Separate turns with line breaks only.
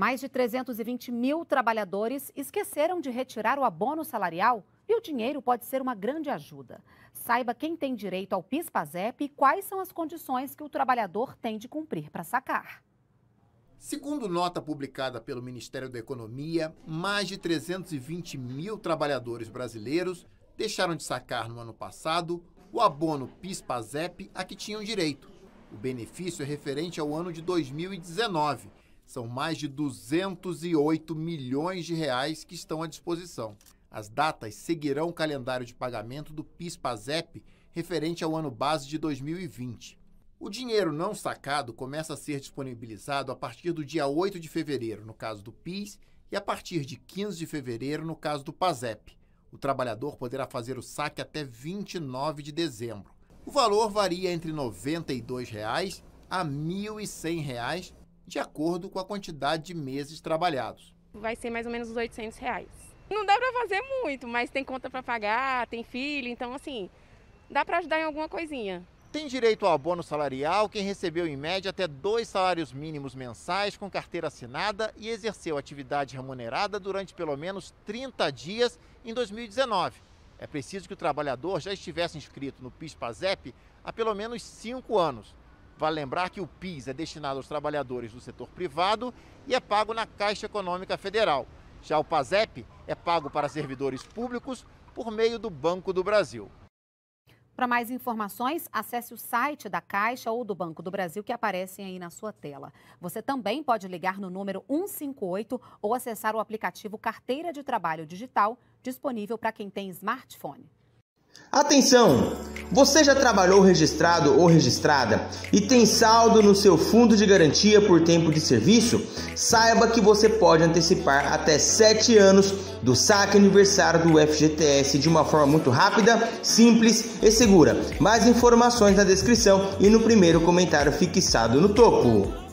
Mais de 320 mil trabalhadores esqueceram de retirar o abono salarial e o dinheiro pode ser uma grande ajuda. Saiba quem tem direito ao PIS-PASEP e quais são as condições que o trabalhador tem de cumprir para sacar. Segundo
nota publicada pelo Ministério da Economia, mais de 320 mil trabalhadores brasileiros deixaram de sacar no ano passado o abono PIS-PASEP a que tinham direito. O benefício é referente ao ano de 2019 são mais de 208 milhões de reais que estão à disposição. As datas seguirão o calendário de pagamento do PIS/PASEP referente ao ano base de 2020. O dinheiro não sacado começa a ser disponibilizado a partir do dia 8 de fevereiro, no caso do PIS, e a partir de 15 de fevereiro, no caso do PASEP. O trabalhador poderá fazer o saque até 29 de dezembro. O valor varia entre R$ 92 reais a R$ 1.100 de acordo com a quantidade de meses trabalhados.
Vai ser mais ou menos os 800 reais. Não dá para fazer muito, mas tem conta para pagar, tem filho, então assim, dá para ajudar em alguma coisinha. Tem direito
ao abono salarial quem recebeu em média até dois salários mínimos mensais com carteira assinada e exerceu atividade remunerada durante pelo menos 30 dias em 2019. É preciso que o trabalhador já estivesse inscrito no PIS-PASEP há pelo menos cinco anos. Vale lembrar que o PIS é destinado aos trabalhadores do setor privado e é pago na Caixa Econômica Federal. Já o PASEP é pago para servidores públicos por meio do Banco do Brasil.
Para mais informações, acesse o site da Caixa ou do Banco do Brasil que aparecem aí na sua tela. Você também pode ligar no número 158 ou acessar o aplicativo Carteira de Trabalho Digital, disponível para quem tem smartphone.
Atenção! Você já trabalhou registrado ou registrada e tem saldo no seu fundo de garantia por tempo de serviço? Saiba que você pode antecipar até 7 anos do saque aniversário do FGTS de uma forma muito rápida, simples e segura. Mais informações na descrição e no primeiro comentário fixado no topo.